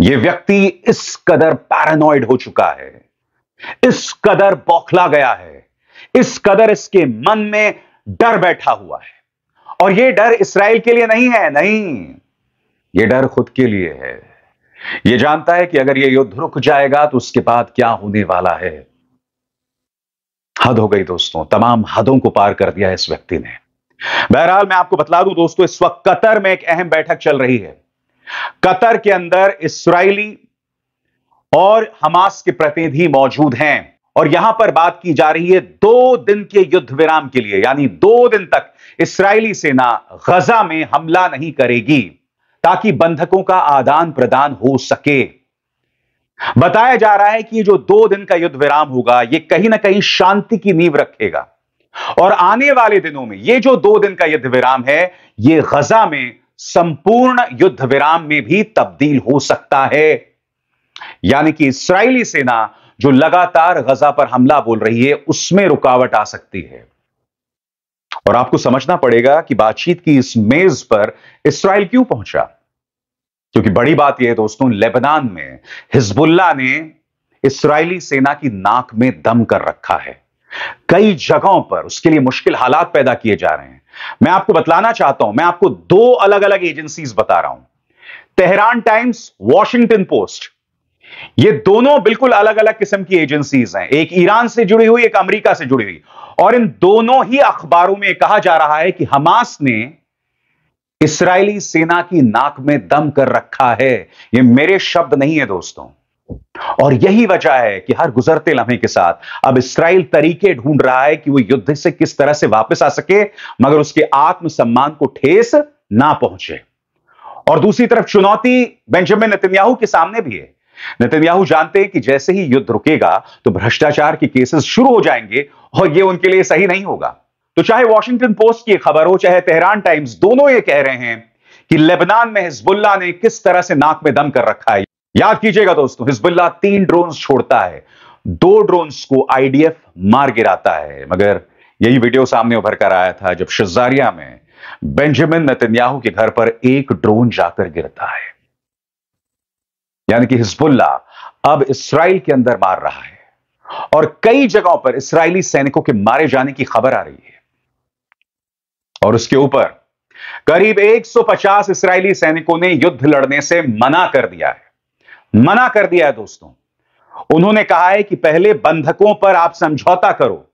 यह व्यक्ति इस कदर पैरानॉइड हो चुका है इस कदर बौखला गया है इस कदर इसके मन में डर बैठा हुआ है और यह डर इसराइल के लिए नहीं है नहीं यह डर खुद के लिए है यह जानता है कि अगर यह युद्ध रुक जाएगा तो उसके बाद क्या होने वाला है हद हो गई दोस्तों तमाम हदों को पार कर दिया इस व्यक्ति ने बहरहाल मैं आपको बतला दूं दोस्तों इस वक्त कतर में एक अहम बैठक चल रही है कतर के अंदर इसराइली और हमास के प्रतिनिधि मौजूद हैं और यहां पर बात की जा रही है दो दिन के युद्ध विराम के लिए यानी दो दिन तक इसराइली सेना गजा में हमला नहीं करेगी ताकि बंधकों का आदान प्रदान हो सके बताया जा रहा है कि जो दो दिन का युद्ध विराम होगा यह कहीं ना कहीं शांति की नींव रखेगा और आने वाले दिनों में यह जो दो दिन का युद्ध विराम है यह गजा में संपूर्ण युद्ध विराम में भी तब्दील हो सकता है यानी कि इसराइली सेना जो लगातार गजा पर हमला बोल रही है उसमें रुकावट आ सकती है और आपको समझना पड़ेगा कि बातचीत की इस मेज पर इसराइल क्यों पहुंचा क्योंकि बड़ी बात यह दोस्तों लेबनान में हिजबुल्ला ने इसराइली सेना की नाक में दम कर रखा है कई जगहों पर उसके लिए मुश्किल हालात पैदा किए जा रहे हैं मैं आपको बतलाना चाहता हूं मैं आपको दो अलग अलग एजेंसीज बता रहा हूं तेहरान टाइम्स वॉशिंगटन पोस्ट ये दोनों बिल्कुल अलग अलग किस्म की एजेंसीज हैं एक ईरान से जुड़ी हुई एक अमेरिका से जुड़ी हुई और इन दोनों ही अखबारों में कहा जा रहा है कि हमास ने इसराइली सेना की नाक में दम कर रखा है यह मेरे शब्द नहीं है दोस्तों और यही वजह है कि हर गुजरते लम्हे के साथ अब इसराइल तरीके ढूंढ रहा है कि वो युद्ध से किस तरह से वापस आ सके मगर उसके आत्मसम्मान को ठेस ना पहुंचे और दूसरी तरफ चुनौती बेंजामिन नितिनयाहू के सामने भी है नितिनयाहू जानते हैं कि जैसे ही युद्ध रुकेगा तो भ्रष्टाचार के केसेस शुरू हो जाएंगे और यह उनके लिए सही नहीं होगा तो चाहे वॉशिंगटन पोस्ट की खबर हो चाहे तेहरान टाइम्स दोनों ये कह रहे हैं कि लेबनान में हिजबुल्ला ने किस तरह से नाक में दम कर रखा है याद कीजिएगा दोस्तों हिजबुल्ला तीन ड्रोन छोड़ता है दो ड्रोन को आईडीएफ मार गिराता है मगर यही वीडियो सामने उभर कर आया था जब शिजारिया में बेंजामिन नतन्याहू के घर पर एक ड्रोन जाकर गिरता है यानी कि हिजबुल्ला अब इसराइल के अंदर मार रहा है और कई जगहों पर इसराइली सैनिकों के मारे जाने की खबर आ रही है और उसके ऊपर करीब 150 इसराइली सैनिकों ने युद्ध लड़ने से मना कर दिया है मना कर दिया है दोस्तों उन्होंने कहा है कि पहले बंधकों पर आप समझौता करो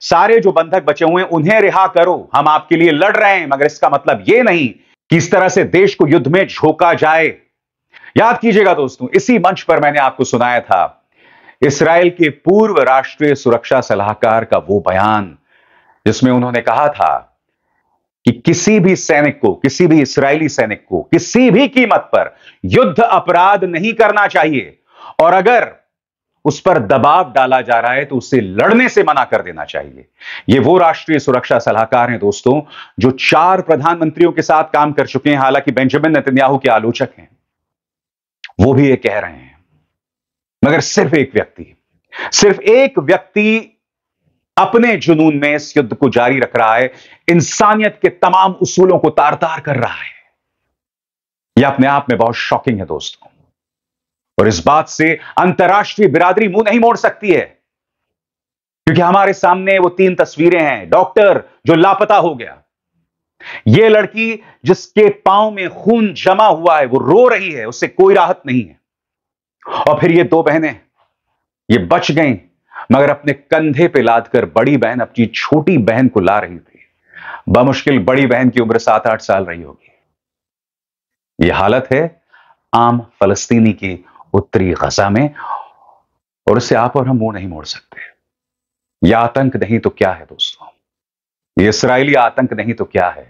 सारे जो बंधक बचे हुए उन्हें रिहा करो हम आपके लिए लड़ रहे हैं मगर इसका मतलब यह नहीं कि इस तरह से देश को युद्ध में झोंका जाए याद कीजिएगा दोस्तों इसी मंच पर मैंने आपको सुनाया था इसराइल के पूर्व राष्ट्रीय सुरक्षा सलाहकार का वो बयान जिसमें उन्होंने कहा था कि किसी भी सैनिक को किसी भी इसराइली सैनिक को किसी भी कीमत पर युद्ध अपराध नहीं करना चाहिए और अगर उस पर दबाव डाला जा रहा है तो उसे लड़ने से मना कर देना चाहिए यह वो राष्ट्रीय सुरक्षा सलाहकार हैं दोस्तों जो चार प्रधानमंत्रियों के साथ काम कर चुके हैं हालांकि बेंजामिन नेतन्याहू के आलोचक हैं वो भी ये कह रहे हैं मगर सिर्फ एक व्यक्ति सिर्फ एक व्यक्ति अपने जुनून में इस युद्ध को जारी रख रहा है इंसानियत के तमाम उसूलों को तार तार कर रहा है यह अपने आप में बहुत शॉकिंग है दोस्तों और इस बात से अंतर्राष्ट्रीय बिरादरी मुंह नहीं मोड़ सकती है क्योंकि हमारे सामने वो तीन तस्वीरें हैं डॉक्टर जो लापता हो गया ये लड़की जिसके पांव में खून जमा हुआ है वो रो रही है उससे कोई राहत नहीं है और फिर ये दो बहनें ये बच गईं मगर अपने कंधे पे लादकर बड़ी बहन अपनी छोटी बहन को ला रही थी बमुश्किल बड़ी बहन की उम्र सात आठ साल रही होगी यह हालत है आम फलस्तीनी की उत्तरी गजा में और इससे आप और हम मुंह नहीं मोड़ सकते यह आतंक नहीं तो क्या है दोस्तों इसराइली आतंक नहीं तो क्या है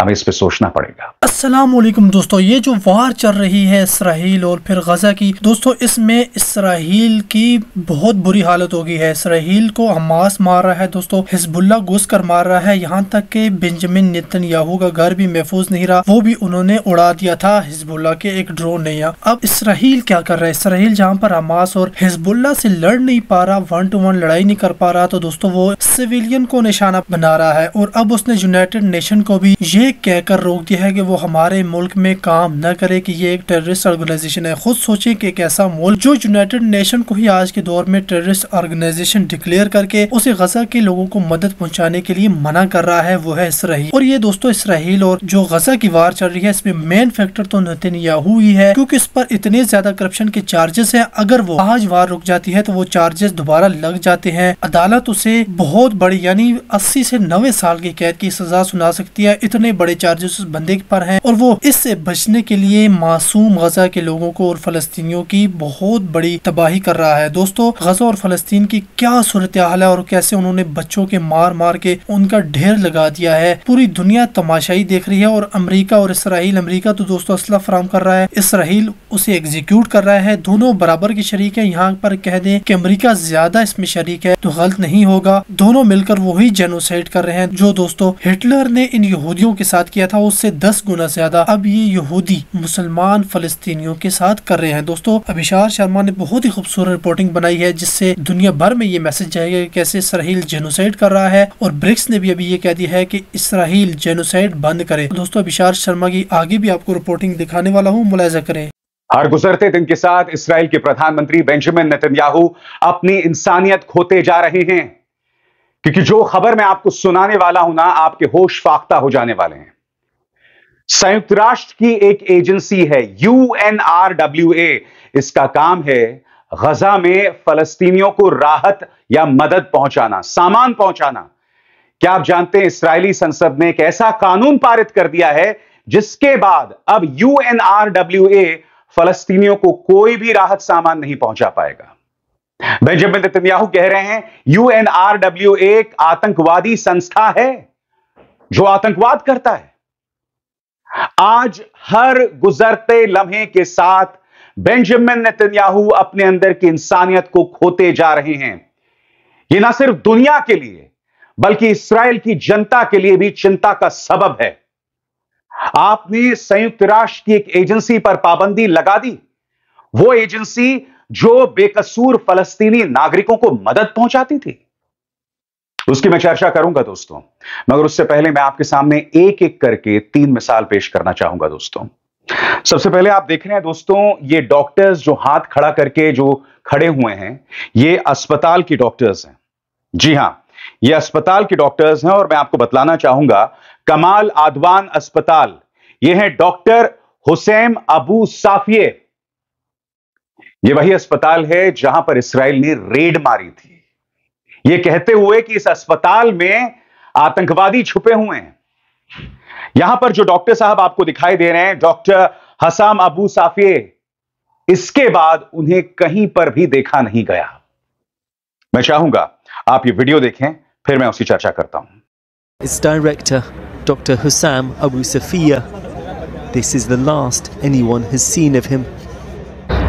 हमें इस पर सोचना पड़ेगा अस्सलाम वालेकुम दोस्तों ये जो वार चल रही है इसराइल और फिर गजा की दोस्तों इसमें इसराइल की बहुत बुरी हालत हो गई है इसराइल को हमास मार रहा है दोस्तों हिजबुल्ला घुस कर मार रहा है यहाँ तक के बेंजामिन नितिन याहू का घर भी महफूज नहीं रहा वो भी उन्होंने उड़ा दिया था हिजबुल्ला के एक ड्रोन ने अब इसराइल क्या कर रहा है इसराइल जहाँ पर हमास और हिजबुल्ला से लड़ नहीं पा रहा वन टू वन लड़ाई नहीं कर पा रहा तो दोस्तों वो सिविलियन को निशाना बना रहा है और अब उसने यूनाइटेड नेशन को भी ये ये कहकर रोक दिया है कि वो हमारे मुल्क में काम न करे कि ये एक टेररिस्ट ऑर्गेनाइजेशन है खुद सोचे कि एक ऐसा मुल्क जो यूनाइटेड नेशन को ही आज के दौर में टेररिस्ट ऑर्गेनाइजेशन डिक्लेयर करके उसे गजा के लोगों को मदद पहुंचाने के लिए मना कर रहा है वो है इसराइल और ये दोस्तों इसराइल और जो गजा की वार चल रही है इसमें मेन फैक्टर तो नतन याहू ही है क्योंकि इस पर इतने ज्यादा करप्शन के चार्जेस है अगर वो आज वार रुक जाती है तो वो चार्जेस दोबारा लग जाते हैं अदालत उसे बहुत बड़ी यानी अस्सी से नबे साल की कैद की सजा सुना सकती है इतने बड़े चार्जेस उस बंदे पर हैं और वो इससे बचने के लिए मासूम गजा के लोगों को और फलस्तियों की बहुत बड़ी तबाही कर रहा है दोस्तों गजा और फलस्तीन की क्या सूरत हाल है और कैसे उन्होंने बच्चों के मार मार के उनका ढेर लगा दिया है पूरी दुनिया तमाशाई देख रही है और अमरीका और इसराइल अमरीका तो दोस्तों असला फराम कर रहा है इसराइल उसे एग्जीक्यूट कर रहा है दोनों बराबर के शरीक है यहाँ पर कह दें कि अमेरिका ज्यादा इसमें शरीक है तो गलत नहीं होगा दोनों मिलकर वही जेनोसाइड कर रहे हैं जो दोस्तों हिटलर ने इन यहूदियों के साथ किया था उससे दस गुना ज्यादा अब ये यहूदी मुसलमान फलस्तीनियों के साथ कर रहे हैं दोस्तों अभिशार शर्मा ने बहुत ही खूबसूरत रिपोर्टिंग बनाई है जिससे दुनिया भर में ये मैसेज जाएगा की कैसे इसराइल जेनोसाइड कर रहा है और ब्रिक्स ने भी अभी ये कह दिया है की इसराइल जेनोसाइड बंद करे दोस्तों अभिशार शर्मा की आगे भी आपको रिपोर्टिंग दिखाने वाला हूँ मुलायजा करें हर गुजरते दिन के साथ इसराइल के प्रधानमंत्री बेंजामिन नेतन्याहू अपनी इंसानियत खोते जा रहे हैं क्योंकि जो खबर मैं आपको सुनाने वाला हूं ना आपके होश फाख्ता हो जाने वाले हैं संयुक्त राष्ट्र की एक एजेंसी है यूएनआरडब्ल्यूए इसका काम है गजा में फलस्तीनियों को राहत या मदद पहुंचाना सामान पहुंचाना क्या आप जानते हैं इसराइली संसद ने एक ऐसा कानून पारित कर दिया है जिसके बाद अब यूएनआरडब्ल्यूए फलस्तीनियों को कोई भी राहत सामान नहीं पहुंचा पाएगा बेंजामिन नेतन्याहू कह रहे हैं यूएनआरडब्ल्यू एक आतंकवादी संस्था है जो आतंकवाद करता है आज हर गुजरते लम्हे के साथ बेंजामिन नेतन्याहू अपने अंदर की इंसानियत को खोते जा रहे हैं यह ना सिर्फ दुनिया के लिए बल्कि इसराइल की जनता के लिए भी चिंता का सबब है आपने संयुक्त राष्ट्र की एक एजेंसी पर पाबंदी लगा दी वो एजेंसी जो बेकसूर फलस्तीनी नागरिकों को मदद पहुंचाती थी उसकी मैं चर्चा करूंगा दोस्तों मगर उससे पहले मैं आपके सामने एक एक करके तीन मिसाल पेश करना चाहूंगा दोस्तों सबसे पहले आप देख रहे हैं दोस्तों ये डॉक्टर्स जो हाथ खड़ा करके जो खड़े हुए हैं ये अस्पताल की डॉक्टर्स हैं जी हां ये अस्पताल के डॉक्टर्स हैं और मैं आपको बतलाना चाहूंगा कमाल आदवान अस्पताल यह है डॉक्टर हुसैन अबू साफिये ये वही अस्पताल है जहां पर इसराइल ने रेड मारी थी ये कहते हुए कि इस अस्पताल में आतंकवादी छुपे हुए हैं यहां पर जो डॉक्टर साहब आपको दिखाई दे रहे हैं डॉक्टर हसाम अबू साफिये इसके बाद उन्हें कहीं पर भी देखा नहीं गया मैं चाहूंगा आप ये वीडियो देखें फिर मैं उसकी चर्चा करता हूं Dr. Hussam Abu Safiya. This is the last anyone has seen of him.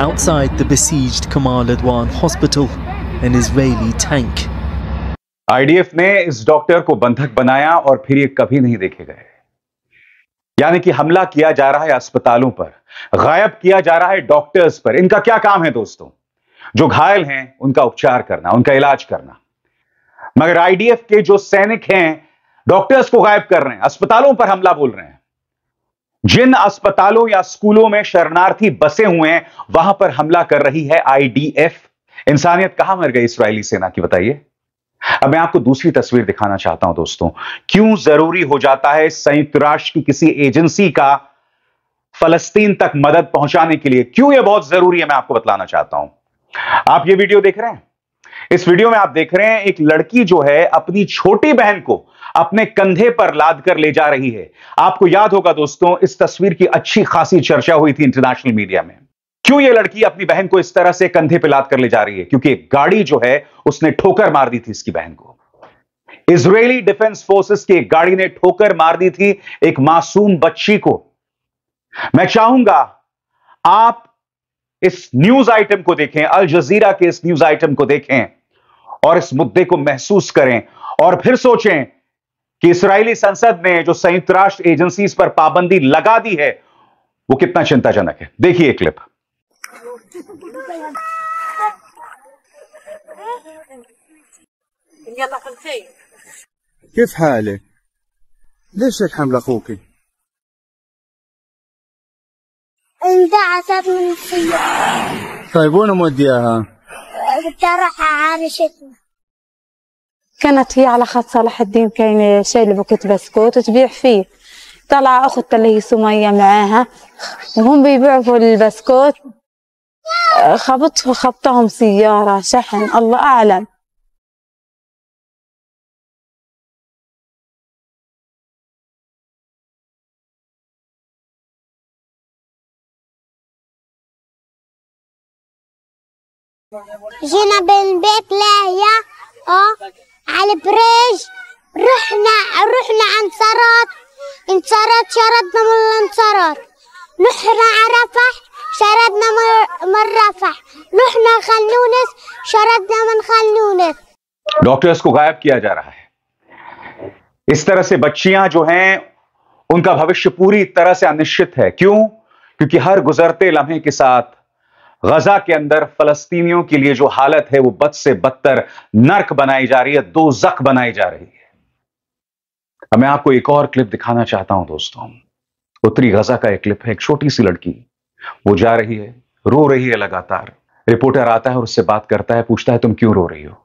Outside the besieged Kamal Adwan Hospital, an Israeli tank. IDF ने इस डॉक्टर को बंधक बनाया और फिर ये कभी नहीं देखे गए यानी कि हमला किया जा रहा है अस्पतालों पर गायब किया जा रहा है डॉक्टर्स पर इनका क्या काम है दोस्तों जो घायल हैं उनका उपचार करना उनका इलाज करना मगर आईडीएफ के जो सैनिक हैं डॉक्टर्स को गायब कर रहे हैं अस्पतालों पर हमला बोल रहे हैं जिन अस्पतालों या स्कूलों में शरणार्थी बसे हुए हैं वहां पर हमला कर रही है आईडीएफ इंसानियत कहां मर गई इसराइली सेना की बताइए अब मैं आपको दूसरी तस्वीर दिखाना चाहता हूं दोस्तों क्यों जरूरी हो जाता है संयुक्त राष्ट्र की किसी एजेंसी का फलस्तीन तक मदद पहुंचाने के लिए क्यों यह बहुत जरूरी है मैं आपको बतलाना चाहता हूं आप ये वीडियो देख रहे हैं इस वीडियो में आप देख रहे हैं एक लड़की जो है अपनी छोटी बहन को अपने कंधे पर लाद कर ले जा रही है आपको याद होगा दोस्तों इस तस्वीर की अच्छी खासी चर्चा हुई थी इंटरनेशनल मीडिया में क्यों ये लड़की अपनी बहन को इस तरह से कंधे पर लाद कर ले जा रही है क्योंकि गाड़ी जो है उसने ठोकर मार दी थी इसकी बहन को इसराइली डिफेंस फोर्सेस की एक गाड़ी ने ठोकर मार दी थी एक मासूम बच्ची को मैं चाहूंगा आप इस न्यूज आइटम को देखें अल जजीरा के इस न्यूज आइटम को देखें और इस मुद्दे को महसूस करें और फिर सोचें कि इसराइली संसद ने जो संयुक्त राष्ट्र एजेंसी पर पाबंदी लगा दी है वो कितना चिंताजनक है देखिए क्लिप كيف حالك؟ ليش هيك حمل اخوك؟ عصب من السياره طيب وين مودياها؟ بتروح اروح على شتمة كانت هي على خط صلاح الدين كاين شايله بكت بسكوت وتبيع فيه طلع اخت اللي هي سميه معاها وهم بيبيعوا في البسكوت خبط خبطهم سياره شحن الله اعلم جينا بالبيت لا هي اه البريج رحنا رحنا انصرات انصرات شردنا من الانصرات نحنا عرفة شردنا من رفح نحنا خلونس شردنا من خلونس डॉक्टर्स को गायब किया जा रहा है इस तरह से बच्चियां जो हैं उनका भविष्य पूरी तरह से अनिश्चित है क्यों क्योंकि हर गुजरते लम्हे के साथ गजा के अंदर फलस्तीनियों के लिए जो हालत है वो बद से बदतर नर्क बनाई जा रही है दो जख बनाई जा रही है अब मैं आपको एक और क्लिप दिखाना चाहता हूं दोस्तों उत्तरी गजा का एक क्लिप है एक छोटी सी लड़की वो जा रही है रो रही है लगातार रिपोर्टर आता है और उससे बात करता है पूछता है तुम क्यों रो रही हो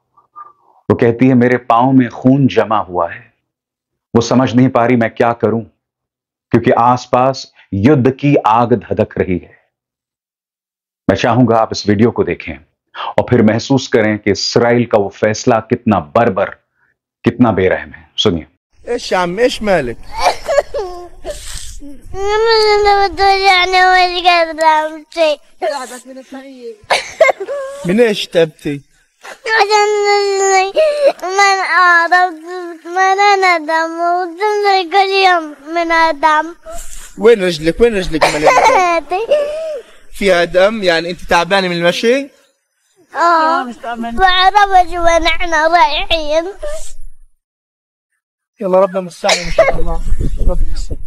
वो कहती है मेरे पाओ में खून जमा हुआ है वो समझ नहीं पा रही मैं क्या करूं क्योंकि आसपास युद्ध की आग धधक रही है मैं चाहूंगा आप इस वीडियो को देखें और फिर महसूस करें कि इसराइल का वो फैसला कितना बरबर कितना बेरहम है सुनिए وين رجلك؟ وين رجلك؟ فيها دم يعني انت تعبانه من المشي اه بعرفش ونحن رايحين يلا ربنا مستعان ان شاء الله ربنا مستعان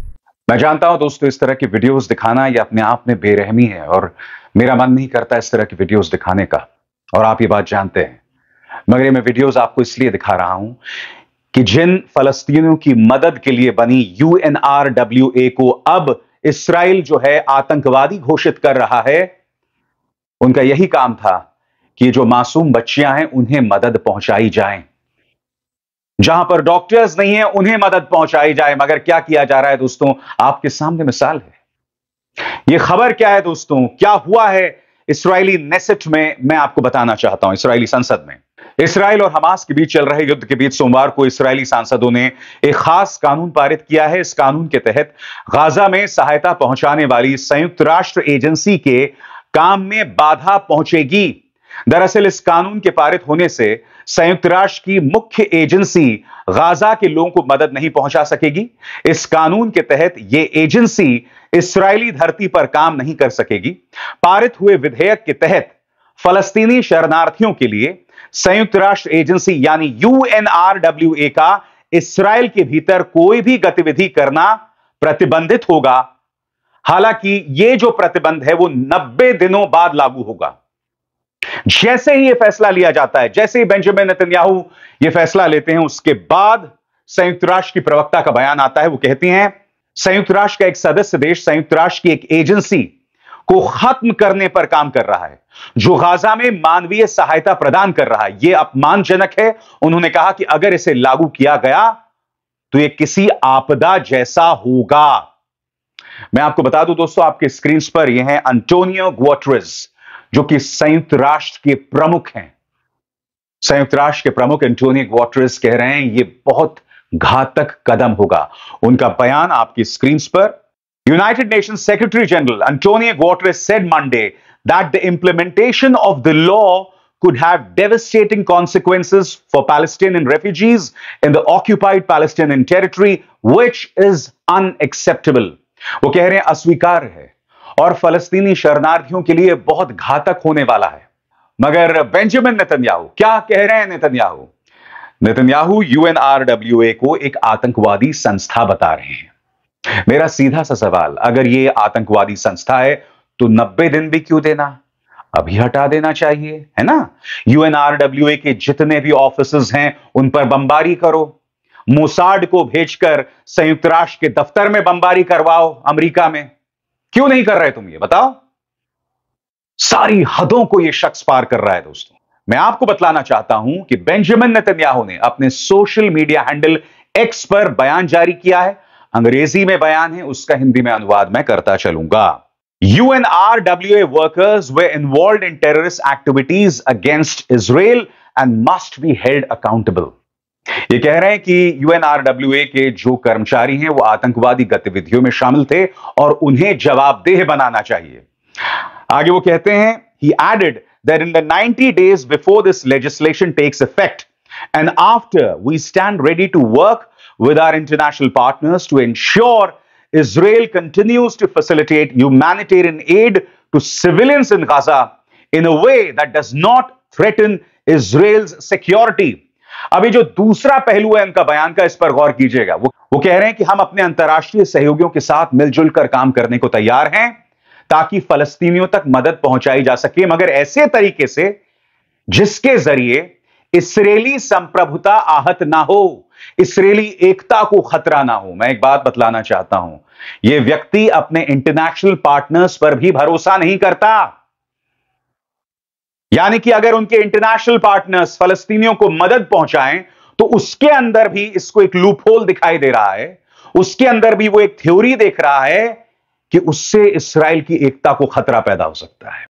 मैं जानता हूं दोस्तों इस तरह की वीडियोस दिखाना ये अपने आप में बेरहमी है और मेरा मन नहीं करता इस तरह की वीडियोस दिखाने का और आप ये बात जानते हैं मगर ये मैं वीडियोस आपको इसलिए दिखा रहा हूं कि जिन फलस्तीनियों की मदद के लिए बनी यूएनआरडब्ल्यूए को अब इसराइल जो है आतंकवादी घोषित कर रहा है उनका यही काम था कि जो मासूम बच्चियां हैं उन्हें मदद पहुंचाई जाए जहां पर डॉक्टर्स नहीं है उन्हें मदद पहुंचाई जाए मगर क्या किया जा रहा है दोस्तों आपके सामने मिसाल है यह खबर क्या है दोस्तों क्या हुआ है इसराइली नेसेट में मैं आपको बताना चाहता हूं इसराइली संसद में इसराइल और हमास के बीच चल रहे युद्ध के बीच सोमवार को इसराइली सांसदों ने एक खास कानून पारित किया है इस कानून के तहत गाजा में सहायता पहुंचाने वाली संयुक्त राष्ट्र एजेंसी के काम में बाधा पहुंचेगी दरअसल इस कानून के पारित होने से संयुक्त राष्ट्र की मुख्य एजेंसी गाजा के लोगों को मदद नहीं पहुंचा सकेगी इस कानून के तहत यह एजेंसी इसराइली धरती पर काम नहीं कर सकेगी पारित हुए विधेयक के तहत फलस्तीनी शरणार्थियों के लिए संयुक्त राष्ट्र एजेंसी यानी यूएनआरडब्ल्यूए का इसराइल के भीतर कोई भी गतिविधि करना प्रतिबंधित होगा हालांकि यह जो प्रतिबंध है वो 90 दिनों बाद लागू होगा जैसे ही यह फैसला लिया जाता है जैसे ही बेंजामिन नेतन्याहू यह फैसला लेते हैं उसके बाद संयुक्त राष्ट्र की प्रवक्ता का बयान आता है वो कहती हैं संयुक्त राष्ट्र का एक सदस्य देश संयुक्त राष्ट्र की एक एजेंसी को खत्म करने पर काम कर रहा है जो गाजा में मानवीय सहायता प्रदान कर रहा है यह अपमानजनक है उन्होंने कहा कि अगर इसे लागू किया गया तो यह किसी आपदा जैसा होगा मैं आपको बता दूं दोस्तों आपके स्क्रीन पर यह हैं अंटोनियो ग्वाट्रिज जो कि संयुक्त राष्ट्र के प्रमुख हैं संयुक्त राष्ट्र के प्रमुख एंटोनियो ग्वाट्रिज कह रहे हैं यह बहुत घातक कदम होगा उनका बयान आपकी स्क्रीन पर United Nation Secretary General Antonio Guterres said Monday that the implementation of the law could have devastating consequences for Palestinian refugees in the occupied Palestinian territory, which is unacceptable. वो कह रहे हैं अस्वीकार है और फलस्तीनी शरणार्थियों के लिए बहुत घातक होने वाला है मगर बेंजामिन नेतन्याहू क्या कह रहे हैं नेतन्याहू नेतन्याहू यूएनआरडब्ल्यूए को एक आतंकवादी संस्था बता रहे हैं मेरा सीधा सा सवाल अगर ये आतंकवादी संस्था है तो 90 दिन भी क्यों देना अभी हटा देना चाहिए है ना यूएनआरडब्ल्यूए के जितने भी ऑफिस हैं उन पर बमबारी करो मोसाड को भेजकर संयुक्त राष्ट्र के दफ्तर में बमबारी करवाओ अमेरिका में क्यों नहीं कर रहे तुम ये बताओ सारी हदों को यह शख्स पार कर रहा है दोस्तों मैं आपको बतलाना चाहता हूं कि बेंजामिन नेतन्याहू ने अपने सोशल मीडिया हैंडल एक्स पर बयान जारी किया है अंग्रेजी में बयान है उसका हिंदी में अनुवाद मैं करता चलूंगा UNRWA workers were involved in terrorist activities against Israel and must be held accountable. ये कह रहे हैं कि UNRWA के जो कर्मचारी हैं वो आतंकवादी गतिविधियों में शामिल थे और उन्हें जवाबदेह बनाना चाहिए आगे वो कहते हैं he added that in the 90 days before this legislation takes effect and after we stand ready to work with our international partners to ensure Israel continues to facilitate humanitarian aid to civilians in Gaza in a way that does not threaten Israel's security. अभी जो दूसरा पहलू है इनका बयान का इस पर गौर कीजिएगा वो वो कह रहे हैं कि हम अपने अंतर्राष्ट्रीय सहयोगियों के साथ मिलजुल कर काम करने को तैयार हैं ताकि फलस्तीनियों तक मदद पहुंचाई जा सके मगर ऐसे तरीके से जिसके जरिए इसराइली संप्रभुता आहत ना हो इसराइली एकता को खतरा ना हो मैं एक बात बतलाना चाहता हूं यह व्यक्ति अपने इंटरनेशनल पार्टनर्स पर भी भरोसा नहीं करता यानी कि अगर उनके इंटरनेशनल पार्टनर्स फलस्तीनियों को मदद पहुंचाएं तो उसके अंदर भी इसको एक लूपहोल दिखाई दे रहा है उसके अंदर भी वो एक थ्योरी देख रहा है कि उससे इसराइल की एकता को खतरा पैदा हो सकता है